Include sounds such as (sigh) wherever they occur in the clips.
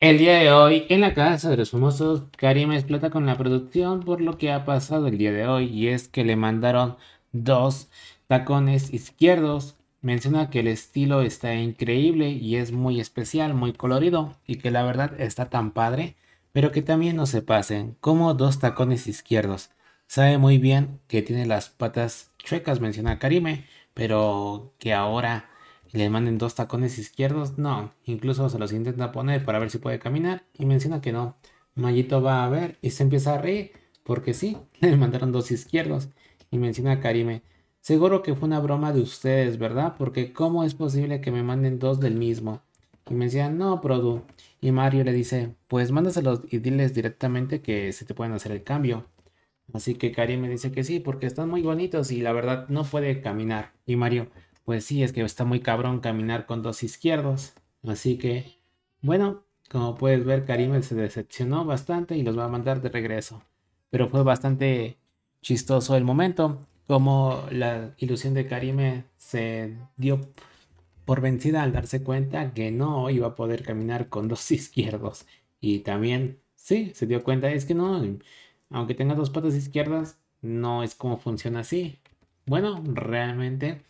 El día de hoy, en la casa de los famosos, Karim explota con la producción por lo que ha pasado el día de hoy y es que le mandaron dos tacones izquierdos. Menciona que el estilo está increíble y es muy especial, muy colorido y que la verdad está tan padre, pero que también no se pasen, como dos tacones izquierdos. Sabe muy bien que tiene las patas chuecas, menciona Karime, pero que ahora y le manden dos tacones izquierdos, no. Incluso se los intenta poner para ver si puede caminar y menciona que no. Mayito va a ver y se empieza a reír porque sí, (laughs) le mandaron dos izquierdos y menciona a Karime. Seguro que fue una broma de ustedes, ¿verdad? Porque ¿cómo es posible que me manden dos del mismo? Y me no, Produ. Y Mario le dice, pues mándaselos y diles directamente que se te pueden hacer el cambio. Así que Karim me dice que sí, porque están muy bonitos y la verdad no puede caminar. Y Mario, pues sí, es que está muy cabrón caminar con dos izquierdos. Así que, bueno, como puedes ver, Karim se decepcionó bastante y los va a mandar de regreso. Pero fue bastante chistoso el momento, como la ilusión de Karime se dio por vencida al darse cuenta que no iba a poder caminar con dos (laughs) izquierdos. Y también, sí, se dio cuenta, es que no, aunque tenga dos patas izquierdas, no es como funciona así. Bueno, realmente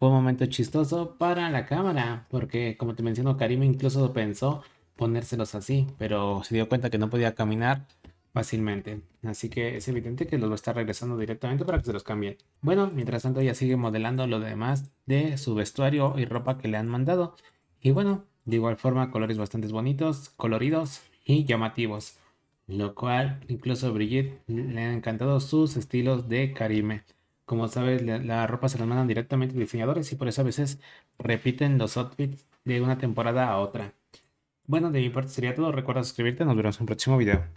fue un momento chistoso para la cámara, porque como te menciono, Karime incluso pensó ponérselos así, pero se dio cuenta que no podía caminar fácilmente. Así que es evidente que los va a estar regresando directamente para que se los cambien. Bueno, mientras tanto ella sigue modelando lo demás de su vestuario y ropa que le han mandado. Y bueno, de igual forma colores bastante bonitos, coloridos y llamativos. Lo cual incluso Brigitte le han encantado sus estilos de Karime como sabes, la, ropa se la mandan directamente a diseñadores y por eso a veces repiten los outfits de una temporada a otra. Bueno, de mi parte sería todo. Recuerda suscribirte. Nos vemos en un próximo video.